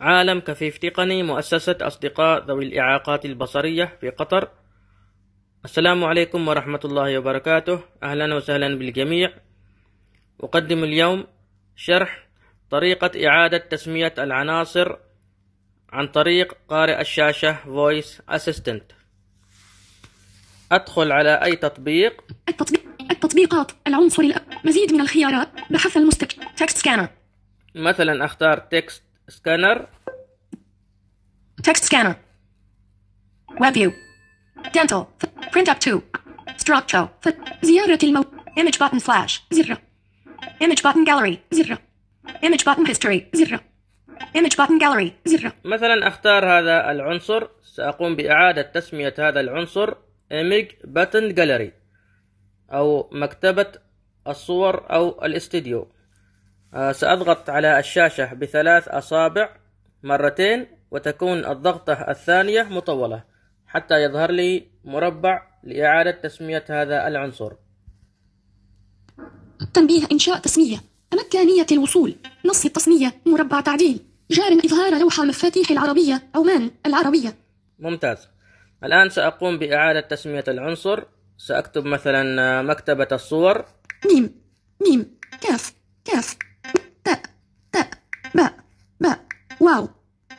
عالم كفيف تقني مؤسسة أصدقاء ذوي الإعاقات البصرية في قطر السلام عليكم ورحمة الله وبركاته أهلا وسهلا بالجميع أقدم اليوم شرح طريقة إعادة تسمية العناصر عن طريق قارئ الشاشة Voice Assistant أدخل على أي تطبيق التطبيق التطبيقات العنصر مزيد من الخيارات بحث المستك تكست سكانر مثلا أختار تكست سكانر تكست سكانر ويب فيو دنتال برنت اب تو ستراكتشر زيارة المو ايمج بوتن slash زر ايمج بوتن جاليري زر ايمج بوتن هيستوري زر ايمج بوتن جاليري زر مثلا اختار هذا العنصر ساقوم باعادة تسمية هذا العنصر ايمج بوتن جاليري او مكتبة الصور او الاستديو آه، سأضغط على الشاشة بثلاث أصابع مرتين وتكون الضغطة الثانية مطولة حتى يظهر لي مربع لإعادة تسمية هذا العنصر تنبيه إنشاء تسمية إمكانية الوصول نص التسمية مربع تعديل جار إظهار لوحة مفاتيح العربية عمان العربية ممتاز الآن سأقوم بإعادة تسمية العنصر سأكتب مثلا مكتبة الصور ميم ميم كاف كاف واو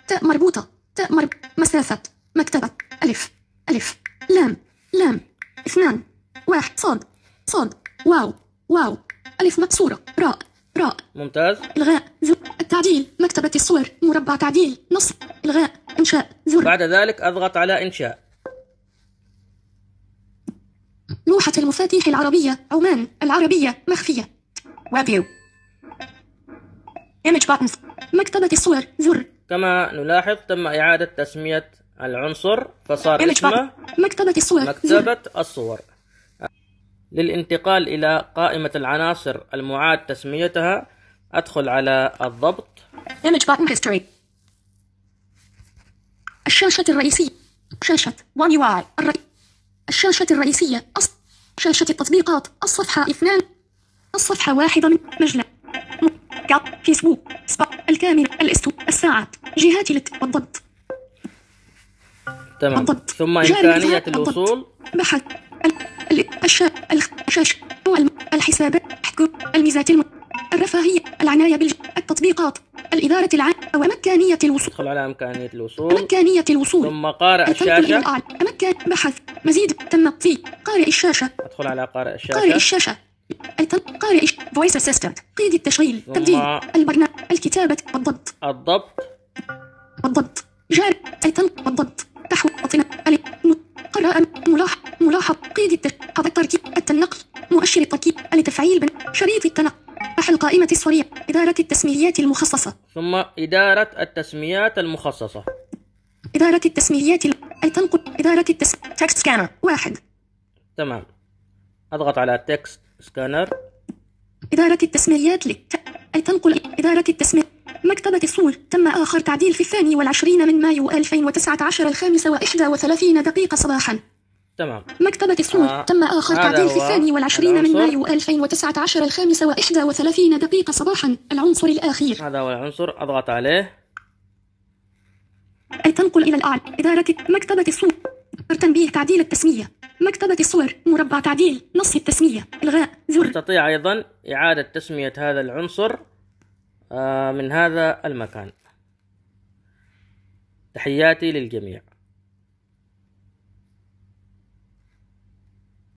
تاء مربوطة تاء مرب مسافة مكتبة ألف ألف لام لام اثنان واحد صاد صاد واو واو ألف مكسورة راء راء ممتاز إلغاء زر التعديل مكتبة الصور مربع تعديل نص إلغاء إنشاء زر بعد ذلك أضغط على إنشاء لوحة المفاتيح العربية عمان العربية مخفية وابيو image buttons مكتبة الصور زر كما نلاحظ تم إعادة تسمية العنصر فصار اسمه مكتبة الصور مكتبة الصور للانتقال إلى قائمة العناصر المعاد تسميتها أدخل على الضبط Image button history الشاشة الرئيسية شاشة One UI الرئي. الشاشة الرئيسية أص... شاشة التطبيقات الصفحة اثنان الصفحة واحدة من مجلة فيسبوك الكاميرا الكامل الساعات جهات الضبط تمام الضبط. ثم إمكانية الوصول بحث الشاشة الحساب الميزات الرفاهية العناية بالتطبيقات الإدارة العامة ومكانية الوصول ادخل على إمكانية الوصول مكانية الوصول ثم قارئ الشاشة أمكان بحث مزيد تنطي قارئ الشاشة ادخل على قارئ الشاشة قارئ الشاشة قارئ فويس اسيستنت قيد التشغيل تبديل البرنامج الكتابة بالضبط الضبط بالضبط جار تيتل الضبط ألي قراءة ملاحظ ملاحظ قيد هذا التركيب التنقل مؤشر التركيب لتفعيل شريط التنقل أحل القائمة الصورية إدارة التسميات المخصصة ثم إدارة التسميات المخصصة إدارة التسميات أي تنقل إدارة التس تكست سكانر واحد تمام أضغط على تكست سكانر إدارة التسميات لك تنقل إدارة التسمية مكتبة الصور تم آخر تعديل في الثاني والعشرين من مايو 2019 الخامسة وإحدى وثلاثين دقيقة صباحا تمام مكتبة الصور آه. تم آخر تعديل في الثاني والعشرين من مايو 2019 الخامسة وإحدى وثلاثين دقيقة صباحا العنصر الأخير هذا هو العنصر أضغط عليه تنقل إلى الأعلى إدارة مكتبة الصور زر تنبيه تعديل التسمية مكتبة الصور مربع تعديل نص التسمية إلغاء زر تستطيع أيضا إعادة تسمية هذا العنصر آه، من هذا المكان تحياتي للجميع